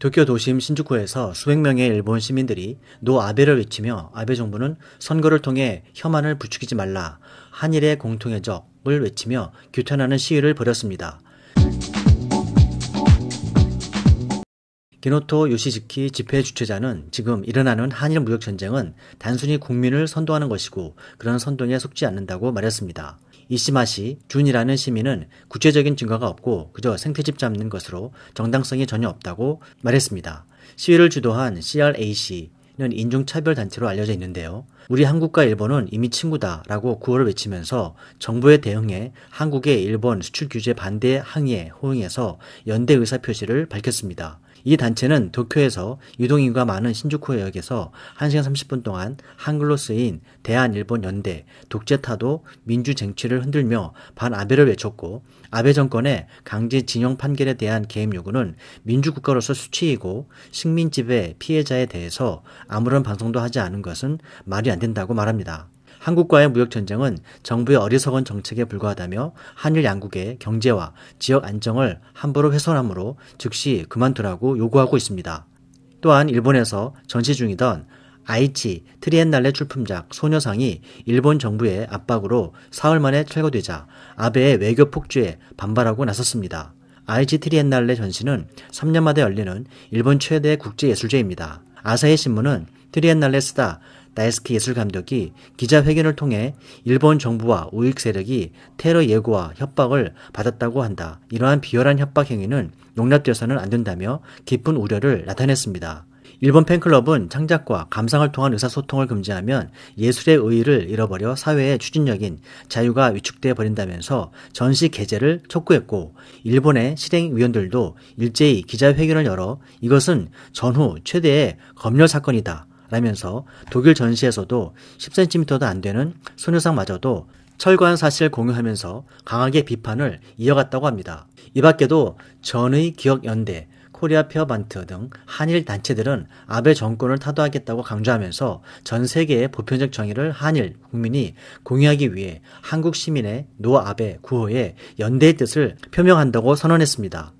도쿄 도심 신주쿠에서 수백 명의 일본 시민들이 노 아베를 외치며 아베 정부는 선거를 통해 혐한을 부추기지 말라 한일의 공통의 적을 외치며 규탄하는 시위를 벌였습니다. 기노토 요시즈키 집회 주최자는 지금 일어나는 한일 무역 전쟁은 단순히 국민을 선동하는 것이고 그런 선동에 속지 않는다고 말했습니다. 이시마시 준이라는 시민은 구체적인 증거가 없고 그저 생태집 잡는 것으로 정당성이 전혀 없다고 말했습니다. 시위를 주도한 CRAC 는 인종차별단체로 알려져 있는데요. 우리 한국과 일본은 이미 친구다 라고 구호를 외치면서 정부의 대응에 한국의 일본 수출 규제 반대 항의에 호응해서 연대 의사 표시를 밝혔습니다. 이 단체는 도쿄에서 유동인구가 많은 신주쿠역에서 1시간 30분 동안 한글로 쓰인 대한일본연대 독재타도 민주쟁취를 흔들며 반아베를 외쳤고 아베 정권의 강제 징용 판결에 대한 개입 요구는 민주국가로서 수치이고 식민지배 피해자에 대해서 아무런 방송도 하지 않은 것은 말이 안 된다고 말합니다. 한국과의 무역 전쟁은 정부의 어리석은 정책에 불과하다며 한일 양국의 경제와 지역 안정을 함부로 훼손함으로 즉시 그만두라고 요구하고 있습니다. 또한 일본에서 전시 중이던 아이치 트리엔날레 출품작 소녀상이 일본 정부의 압박으로 사흘 만에 철거되자 아베의 외교 폭주에 반발하고 나섰습니다. 아이치 트리엔날레 전시는 3년마다 열리는 일본 최대 국제예술제입니다. 아사히 신문은 트리엔날레 쓰다 나이스키 예술 감독이 기자회견을 통해 일본 정부와 우익 세력이 테러 예고와 협박을 받았다고 한다. 이러한 비열한 협박 행위는 용납되어서는 안 된다며 깊은 우려를 나타냈습니다. 일본 팬클럽은 창작과 감상을 통한 의사소통을 금지하면 예술의 의의를 잃어버려 사회의 추진력인 자유가 위축돼 버린다면서 전시 개제를 촉구했고 일본의 실행위원들도 일제히 기자회견을 열어 이것은 전후 최대의 검열 사건이다. 라면서 독일 전시에서도 10cm도 안 되는 소녀상마저도 철거한 사실을 공유하면서 강하게 비판을 이어갔다고 합니다. 이 밖에도 전의 기억연대, 코리아 페어반트 등 한일 단체들은 아베 정권을 타도하겠다고 강조하면서 전 세계의 보편적 정의를 한일 국민이 공유하기 위해 한국 시민의 노 아베 구호에 연대의 뜻을 표명한다고 선언했습니다.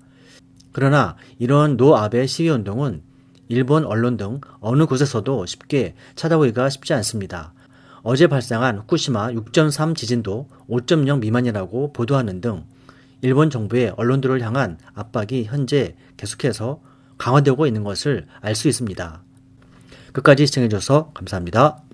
그러나 이런 노 아베 시위 운동은 일본 언론 등 어느 곳에서도 쉽게 찾아보기가 쉽지 않습니다. 어제 발생한 후쿠시마 6.3 지진도 5.0 미만이라고 보도하는 등 일본 정부의 언론들을 향한 압박이 현재 계속해서 강화되고 있는 것을 알 수 있습니다. 끝까지 시청해주셔서 감사합니다.